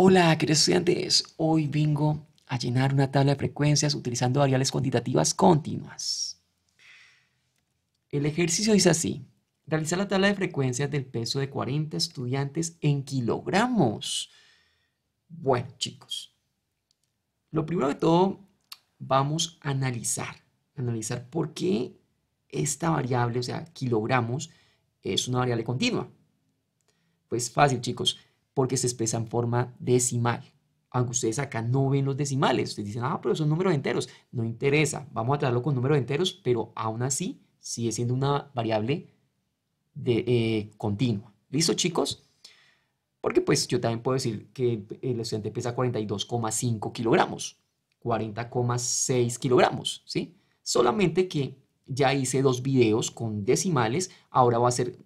Hola, queridos estudiantes. Hoy vengo a llenar una tabla de frecuencias utilizando variables cuantitativas continuas. El ejercicio dice así. Realizar la tabla de frecuencias del peso de 40 estudiantes en kilogramos. Bueno, chicos. Lo primero de todo, vamos a analizar. Analizar por qué esta variable, o sea, kilogramos, es una variable continua. Pues fácil, chicos porque se expresa en forma decimal. Aunque ustedes acá no ven los decimales, ustedes dicen, ah, pero son números enteros. No interesa, vamos a tratarlo con números enteros, pero aún así sigue siendo una variable eh, continua. ¿Listo, chicos? Porque pues yo también puedo decir que el estudiante pesa 42,5 kilogramos, 40,6 kilogramos, ¿sí? Solamente que ya hice dos videos con decimales, ahora va a ser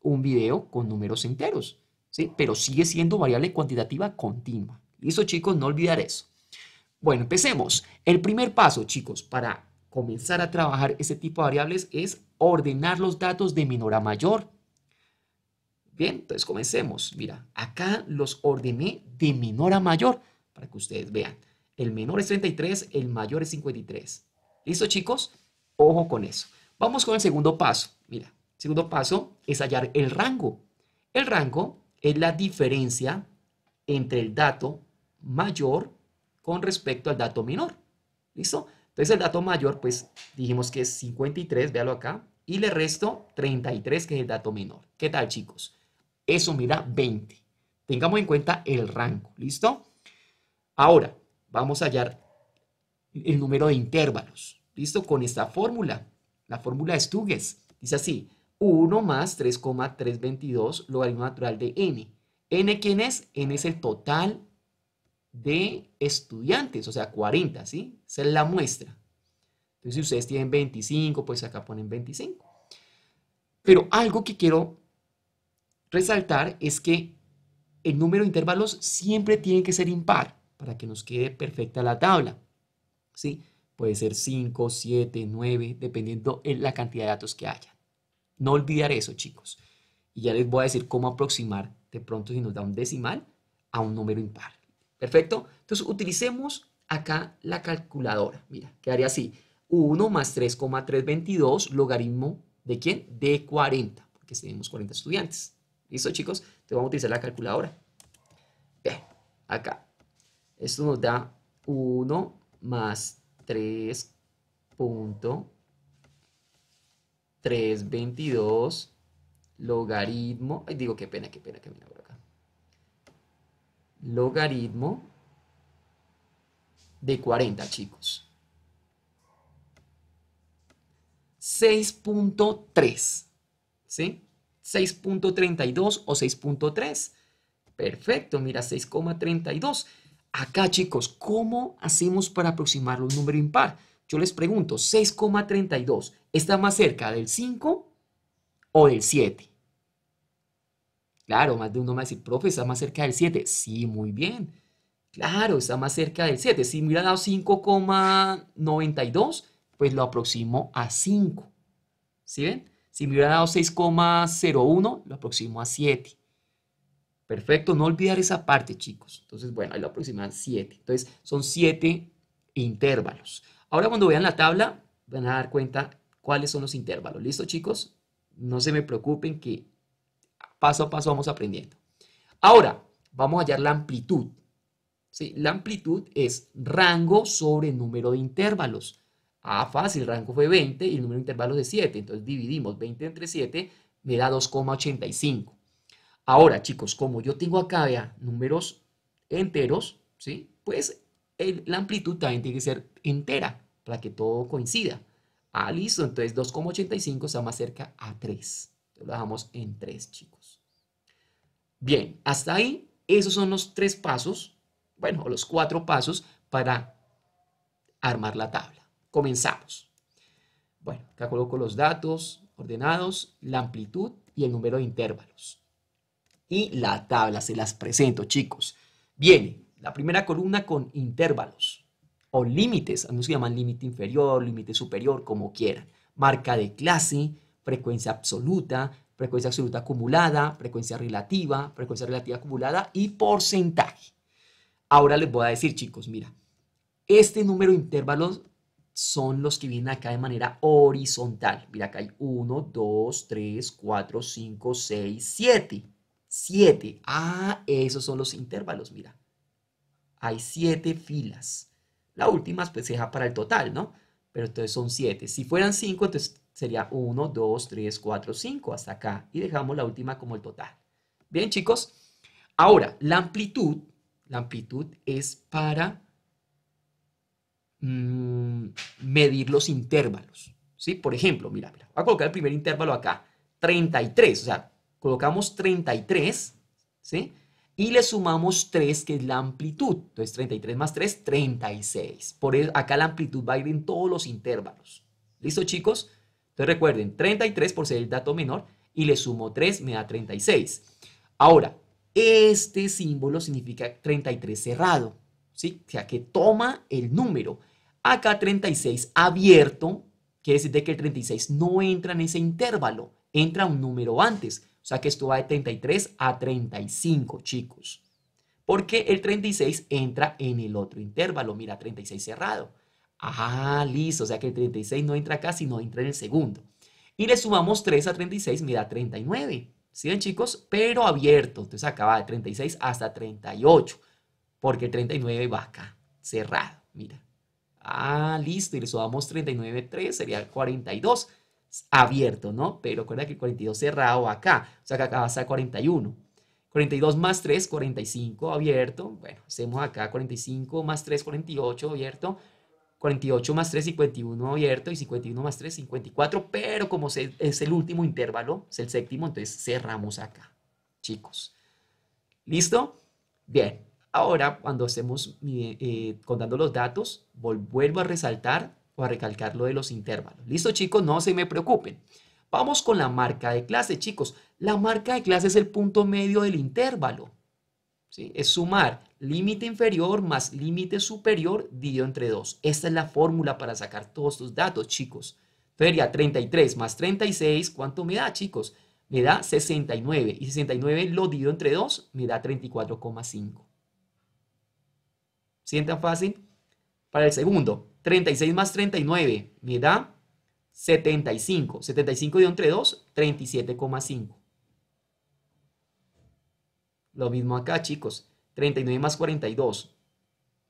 un video con números enteros. Este, pero sigue siendo variable cuantitativa continua. Listo, chicos, no olvidar eso. Bueno, empecemos. El primer paso, chicos, para comenzar a trabajar este tipo de variables es ordenar los datos de menor a mayor. Bien, entonces comencemos. Mira, acá los ordené de menor a mayor para que ustedes vean. El menor es 33, el mayor es 53. ¿Listo, chicos? Ojo con eso. Vamos con el segundo paso. Mira, segundo paso es hallar el rango. El rango es la diferencia entre el dato mayor con respecto al dato menor. ¿Listo? Entonces el dato mayor, pues dijimos que es 53, véalo acá, y le resto 33, que es el dato menor. ¿Qué tal, chicos? Eso me da 20. Tengamos en cuenta el rango, ¿listo? Ahora, vamos a hallar el número de intervalos, ¿listo? Con esta fórmula, la fórmula de Stugues, Dice así, 1 más 3,322 logaritmo natural de n. ¿n quién es? n es el total de estudiantes, o sea, 40, ¿sí? Esa es la muestra. Entonces, si ustedes tienen 25, pues acá ponen 25. Pero algo que quiero resaltar es que el número de intervalos siempre tiene que ser impar para que nos quede perfecta la tabla, ¿sí? Puede ser 5, 7, 9, dependiendo la cantidad de datos que haya. No olvidaré eso, chicos. Y ya les voy a decir cómo aproximar de pronto si nos da un decimal a un número impar. ¿Perfecto? Entonces utilicemos acá la calculadora. Mira, quedaría así. 1 más 3,322 logaritmo de quién? De 40, porque tenemos 40 estudiantes. ¿Listo, chicos? Entonces vamos a utilizar la calculadora. Bien, acá. Esto nos da 1 más 3.322 322 logaritmo, digo, qué pena, qué pena que me acá. Logaritmo de 40, chicos. 6.3, ¿sí? 6.32 o 6.3. Perfecto, mira, 6,32. Acá, chicos, ¿cómo hacemos para aproximar un número impar? Yo les pregunto, 6,32, ¿está más cerca del 5 o del 7? Claro, más de uno me va a decir, profe, está más cerca del 7. Sí, muy bien. Claro, está más cerca del 7. Si me hubiera dado 5,92, pues lo aproximo a 5. ¿Sí ven? Si me hubiera dado 6,01, lo aproximo a 7. Perfecto, no olvidar esa parte, chicos. Entonces, bueno, ahí lo aproximan 7. Entonces, son 7 intervalos. Ahora cuando vean la tabla van a dar cuenta cuáles son los intervalos. ¿Listo chicos? No se me preocupen que paso a paso vamos aprendiendo. Ahora, vamos a hallar la amplitud. ¿Sí? La amplitud es rango sobre número de intervalos. Ah, fácil, el rango fue 20 y el número de intervalos es 7. Entonces dividimos 20 entre 7, me da 2,85. Ahora, chicos, como yo tengo acá, números enteros, ¿sí? Pues la amplitud también tiene que ser entera para que todo coincida. Ah, listo, entonces 2,85 está más cerca a 3. lo dejamos en 3, chicos. Bien, hasta ahí, esos son los tres pasos, bueno, los cuatro pasos para armar la tabla. Comenzamos. Bueno, acá coloco los datos ordenados, la amplitud y el número de intervalos. Y la tabla, se las presento, chicos. Viene la primera columna con intervalos o límites, algunos se llaman límite inferior, límite superior, como quieran. Marca de clase, frecuencia absoluta, frecuencia absoluta acumulada, frecuencia relativa, frecuencia relativa acumulada y porcentaje. Ahora les voy a decir, chicos, mira, este número de intervalos son los que vienen acá de manera horizontal. Mira, acá hay 1, 2, 3, 4, 5, 6, 7. 7. Ah, esos son los intervalos, mira hay siete filas. La última pues, se deja para el total, ¿no? Pero entonces son siete. Si fueran cinco, entonces sería 1, 2, 3, 4, 5 hasta acá. Y dejamos la última como el total. Bien, chicos. Ahora, la amplitud, la amplitud es para mm, medir los intervalos. ¿sí? Por ejemplo, mira, mira, voy a colocar el primer intervalo acá. 33, o sea, colocamos 33, ¿sí? y le sumamos 3, que es la amplitud. Entonces 33 más 3, 36. Por e, acá la amplitud va a ir en todos los intervalos. ¿Listo, chicos? Entonces recuerden, 33 por ser el dato menor y le sumo 3, me da 36. Ahora, este símbolo significa 33 cerrado, ¿sí? O sea, que toma el número. Acá 36 abierto, quiere decir que el 36 no entra en ese intervalo, entra un número antes sea que esto va de 33 a 35, chicos. Porque el 36 entra en el otro intervalo. Mira, 36 cerrado. ah listo. O sea que el 36 no entra acá, sino entra en el segundo. Y le sumamos 3 a 36, mira, 39. ¿Sí ven, chicos? Pero abierto. Entonces acaba de 36 hasta 38. Porque el 39 va acá, cerrado. Mira. Ah, listo. Y le sumamos 39, 3, sería 42 abierto, ¿no? Pero recuerda que el 42 cerrado acá, o sea, que acá va a ser 41. 42 más 3, 45 abierto. Bueno, hacemos acá 45 más 3, 48 abierto. 48 más 3, 51 abierto y 51 más 3, 54, pero como es el último intervalo, es el séptimo, entonces cerramos acá, chicos. ¿Listo? Bien, ahora cuando hacemos eh, contando los datos, vuelvo a resaltar para recalcar lo de los intervalos. ¿Listo, chicos? No se me preocupen. Vamos con la marca de clase, chicos. La marca de clase es el punto medio del intervalo. ¿sí? Es sumar límite inferior más límite superior dividido entre 2. Esta es la fórmula para sacar todos estos datos, chicos. Feria, 33 más 36, ¿cuánto me da, chicos? Me da 69. Y 69 lo divido entre 2 me da 34,5. ¿Sientan fácil? Para el segundo, 36 más 39 me da 75. 75 dio entre 2, 37,5. Lo mismo acá, chicos. 39 más 42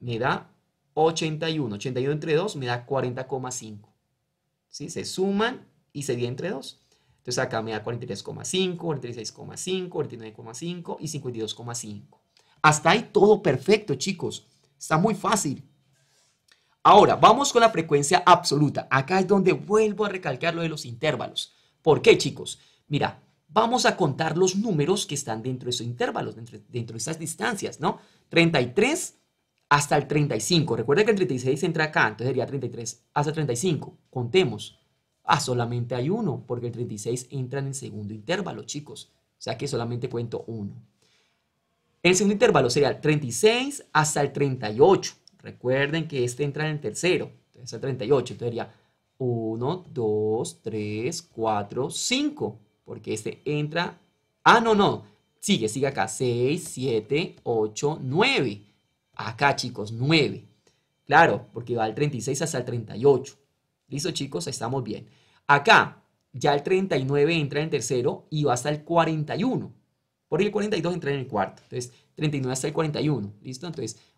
me da 81. 81 entre 2 me da 40,5. ¿Sí? Se suman y se divide entre 2. Entonces acá me da 43,5, 46,5, 49,5 y 52,5. Hasta ahí todo perfecto, chicos. Está muy fácil. Ahora, vamos con la frecuencia absoluta. Acá es donde vuelvo a recalcar lo de los intervalos. ¿Por qué, chicos? Mira, vamos a contar los números que están dentro de esos intervalos, dentro, de esas distancias, ¿no? 33 hasta el 35. Recuerda que el 36 entra acá, entonces sería 33 hasta 35. Contemos. Ah, solamente hay uno, porque el 36 entra en el segundo intervalo, chicos. O sea que solamente cuento uno. El segundo intervalo sería el 36 hasta el 38. Recuerden que este entra en el tercero, entonces el 38. Entonces sería 1, 2, 3, 4, 5, porque este entra... Ah, no, no, sigue, sigue acá. 6, 7, 8, 9. Acá, chicos, 9. Claro, porque va del 36 hasta el 38. ¿Listo, chicos? Estamos bien. Acá, ya el 39 entra en el tercero y va hasta el 41. Por el 42 entra en el cuarto. Entonces, 39 hasta el 41. ¿Listo? Entonces,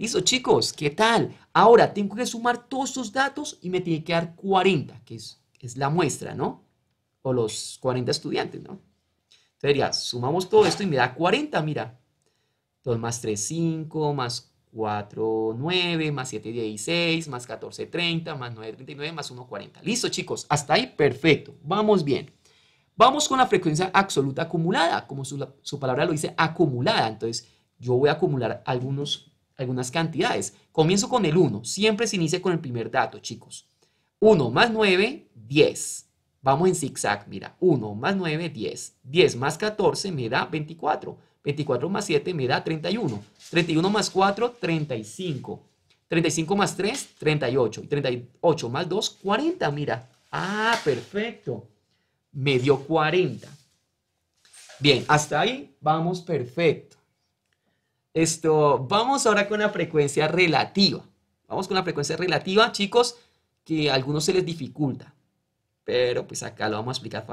Listo, chicos, ¿qué tal? Ahora tengo que sumar todos estos datos y me tiene que dar 40, que es, es la muestra, ¿no? O los 40 estudiantes, ¿no? Entonces diría, sumamos todo esto y me da 40, mira. 2 más 3, 5, más 4, 9, más 7, 16, más 14, 30, más 9, 39, más 1, 40. Listo, chicos, hasta ahí, perfecto, vamos bien. Vamos con la frecuencia absoluta acumulada, como su, su palabra lo dice, acumulada. Entonces, yo voy a acumular algunos algunas cantidades. Comienzo con el 1. Siempre se inicia con el primer dato, chicos. 1 más 9, 10. Vamos en zigzag, mira. 1 más 9, 10. 10 más 14 me da 24. 24 más 7 me da 31. 31 más 4, 35. 35 más 3, 38. Y 38 más 2, 40, mira. Ah, perfecto. Me dio 40. Bien, hasta ahí vamos perfecto. Esto, vamos ahora con la frecuencia relativa. Vamos con la frecuencia relativa, chicos, que a algunos se les dificulta. Pero pues acá lo vamos a explicar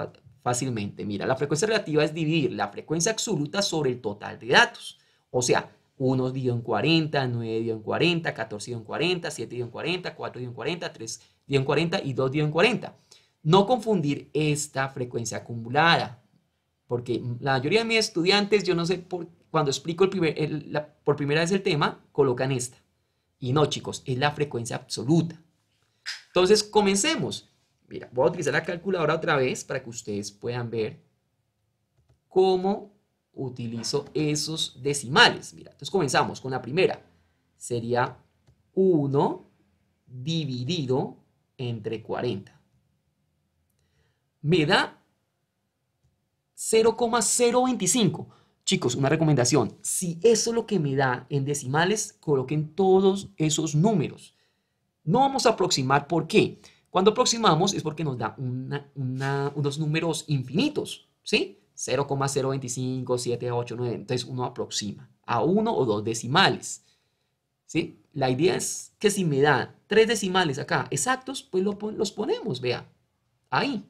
fácilmente. Mira, la frecuencia relativa es dividir la frecuencia absoluta sobre el total de datos. O sea, 1 dio en 40, 9 dio en 40, 14 dio en 40, 7 dio en 40, 4 dio en 40, 3 dio en 40 y 2 dio en 40. No confundir esta frecuencia acumulada, porque la mayoría de mis estudiantes, yo no sé por cuando explico el por primera vez el tema, colocan esta. Y no, chicos, es la frecuencia absoluta. Entonces, comencemos. Mira, voy a utilizar la calculadora otra vez para que ustedes puedan ver cómo utilizo esos decimales. Mira, entonces comenzamos con la primera. Sería 1 dividido entre 40. Me da 0,025. Chicos, una recomendación, si eso es lo que me da en decimales, coloquen todos esos números. No vamos a aproximar, ¿por qué? Cuando aproximamos es porque nos da unos números infinitos, ¿sí? 0,025, 7, 8, 9. Entonces uno aproxima a uno o dos decimales. ¿Sí? La idea es que si me da tres decimales acá exactos, pues los ponemos, vea, ahí.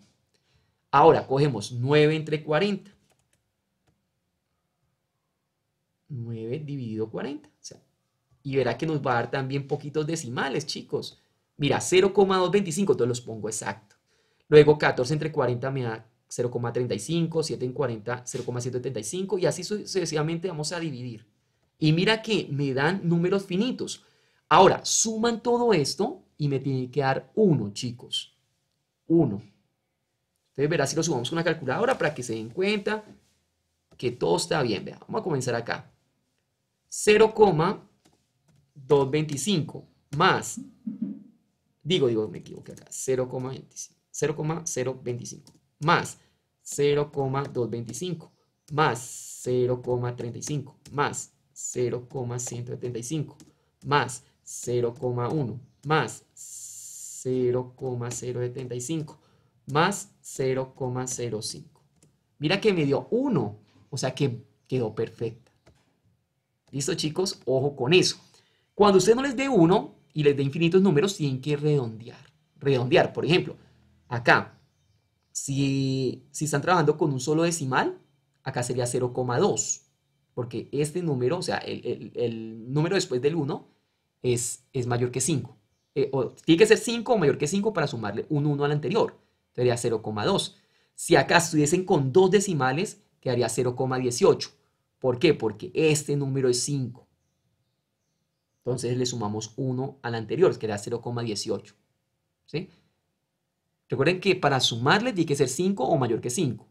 Ahora cogemos 9 entre 40. 9 dividido 40. O sea, y verá que nos va a dar también poquitos decimales, chicos. Mira, 0,225, entonces los pongo exacto. Luego 14 entre 40 me da 0,35, 7 en 40, 0,775 y así sucesivamente vamos a dividir. Y mira que me dan números finitos. Ahora, suman todo esto y me tiene que dar 1, chicos. 1. Entonces verá si lo sumamos con una calculadora para que se den cuenta que todo está bien. Vea, vamos a comenzar acá. 0,225 más, digo, digo, me equivoqué acá, 0,025 más 0,225 más 0,35 más 0,175 más 0,1 más 0,075 más 0,05. Mira que me dio 1, o sea que quedó perfecto. ¿Listo chicos? Ojo con eso. Cuando usted no les dé 1 y les dé infinitos números, tienen que redondear. Redondear, por ejemplo, acá, si, están trabajando con un solo decimal, acá sería 0,2, porque este número, o sea, el, número después del 1 es, es mayor que 5. Eh, tiene que ser 5 o mayor que 5 para sumarle un 1 al anterior, sería 0,2. Si acá estuviesen con dos decimales, quedaría 0,18. ¿Por qué? Porque este número es 5. Entonces le sumamos 1 al anterior, que era 0,18. ¿sí? Recuerden que para sumarle tiene que ser 5 o mayor que 5.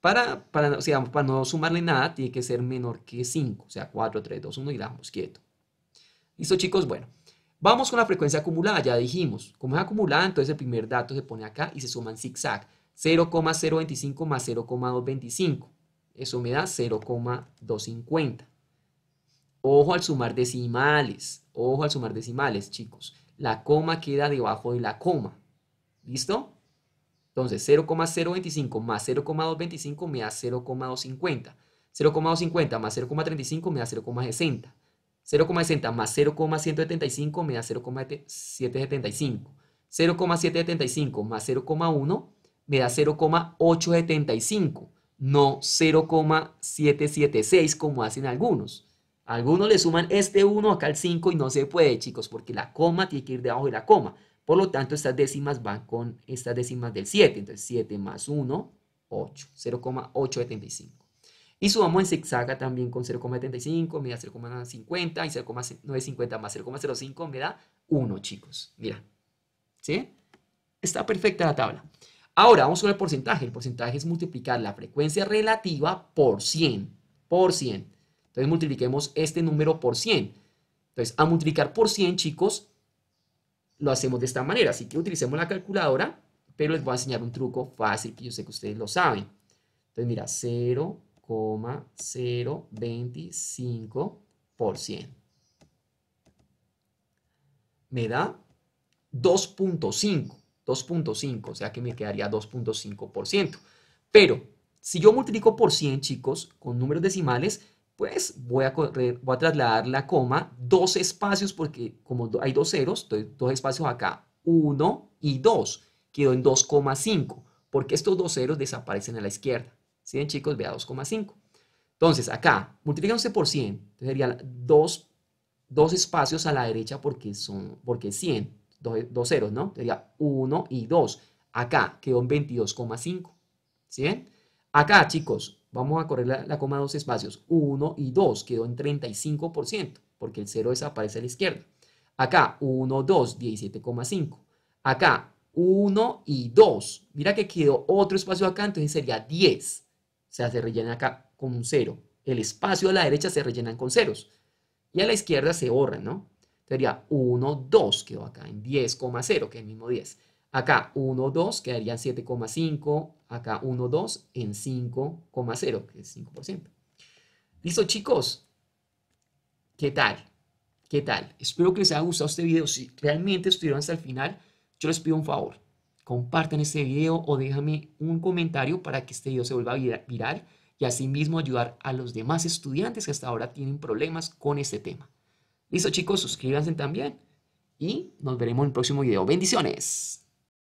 Para, para, para no sumarle nada, tiene que ser menor que 5. O sea, 4, 3, 2, 1 y damos quieto. ¿Listo, chicos? Bueno, vamos con la frecuencia acumulada. Ya dijimos, como es acumulada, entonces el primer dato se pone acá y se suman zigzag. 0,025 más 0,225 eso me da 0,250. Ojo al sumar decimales, ojo al sumar decimales, chicos. La coma queda debajo de la coma. ¿Listo? Entonces, 0,025 más 0,225 me da 0,250. 0,250 más 0,35 me da 0,60. 0,60 más 0,175 me da 0,775. 0,775 más 0,1 me da 0,875 no 0,776 como hacen algunos. Algunos le suman este 1 acá al 5 y no se puede, chicos, porque la coma tiene que ir debajo de la coma. Por lo tanto, estas décimas van con estas décimas del 7. Entonces, 7 más 1, 8. 0,875. Y sumamos en zigzaga también con 0,75, me da 0,50 y 0,950 más 0,05 me da 1, chicos. Mira, ¿sí? Está perfecta la tabla. Ahora vamos con el porcentaje. El porcentaje es multiplicar la frecuencia relativa por 100. Por 100. Entonces multipliquemos este número por 100. Entonces, a multiplicar por 100, chicos, lo hacemos de esta manera. Así que utilicemos la calculadora, pero les voy a enseñar un truco fácil que yo sé que ustedes lo saben. Entonces, mira, 0,025%. Me da 2.5. 2.5, o sea que me quedaría 2.5%. Pero si yo multiplico por 100, chicos, con números decimales, pues voy a, a trasladar la coma dos espacios, porque como hay dos ceros, dos espacios acá, 1 y 2, quedó en 2,5, porque estos dos ceros desaparecen a la izquierda. ¿Sí ven, chicos? Vea 2,5. Entonces, acá, multiplicándose por 100, entonces sería dos, dos espacios a la derecha porque, son, porque es 100 dos, ceros, ¿no? Sería 1 y 2. Acá quedó en 22,5. ¿Sí Acá, chicos, vamos a correr la, coma dos espacios. 1 y 2 quedó en 35%, porque el 0 desaparece a la izquierda. Acá, 1, 2, 17,5. Acá, 1 y 2. Mira que quedó otro espacio acá, entonces sería 10. O sea, se rellena acá con un 0. El espacio a la derecha se rellenan con ceros. Y a la izquierda se borran, ¿no? sería 1, 2, quedó acá en 10,0, que es el mismo 10. Acá 1, 2, quedaría 7,5, acá 1, 2, en 5,0, que es 5%. Listo, chicos. ¿Qué tal? ¿Qué tal? Espero que les haya gustado este video. Si realmente estuvieron hasta el final, yo les pido un favor. Compartan este video o déjame un comentario para que este video se vuelva a viral y asimismo ayudar a los demás estudiantes que hasta ahora tienen problemas con este tema. Listo chicos, suscríbanse también y nos veremos en el próximo video. Bendiciones.